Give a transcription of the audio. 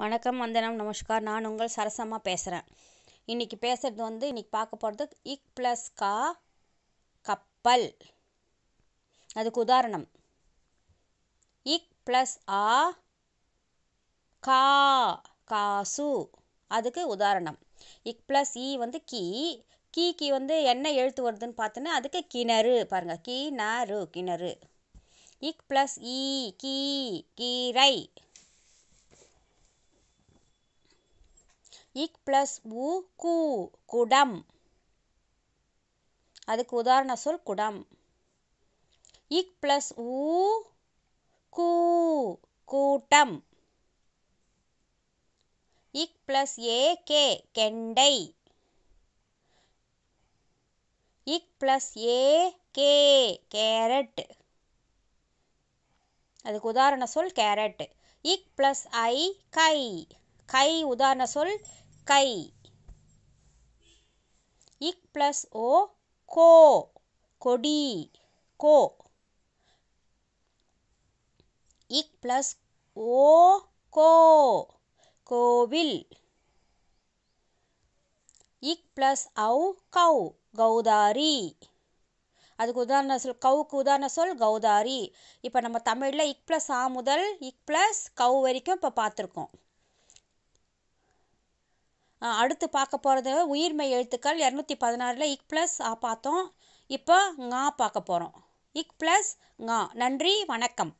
வணக்கம் வந்தனம் நமஸ்கார் நான் உங்கள் சரசம்மா பேசுகிறேன் இன்றைக்கி பேசுகிறது வந்து இன்றைக்கி பார்க்க போகிறது இக் ப்ளஸ் கா கப்பல் அதுக்கு உதாரணம் இக் ப்ளஸ் ஆ கா காசு அதுக்கு உதாரணம் இக் ப்ளஸ் இ வந்து கீ கி வந்து என்ன எழுத்து வருதுன்னு பார்த்தோன்னா அதுக்கு கிணறு பாருங்கள் கிணறு கிணறு இக் ப்ளஸ் இ கீ கீரை இக் ப்ளஸ் உ கூ குடம் அதுக்கு உதாரண சொல் குடம் இக் ப்ளஸ் உ கூ கூட்டம் இக் ப்ளஸ் ஏ கே கெண்டை இக் ப்ளஸ் ஏ கே கேரட் அதுக்கு உதாரண சொல் கேரட் இக் ப்ளஸ் ஐ கை கை உதாரண சொல் கை இக் ப்ளஸ் ஓ கோ கொடி கோ இக் ப்ளஸ் ஓ கோ கோவில் இக் ப்ளஸ் அவு கௌ கௌதாரி அதுக்கு உதாரண சொல் கவுக்கு உதாரண சொல் கௌதாரி இப்போ நம்ம தமிழில் இக் ப்ளஸ் ஆ முதல் இக் ப்ளஸ் கௌ வரைக்கும் இப்போ பார்த்துருக்கோம் அடுத்து பார்க்க போகிறது உயிர்மெய் எழுத்துக்கள் இரநூத்தி பதினாறில் இக் ப்ளஸ் ஆ பார்த்தோம் இப்போ ஙா பார்க்க போகிறோம் இக் ப்ளஸ் ஙா நன்றி வணக்கம்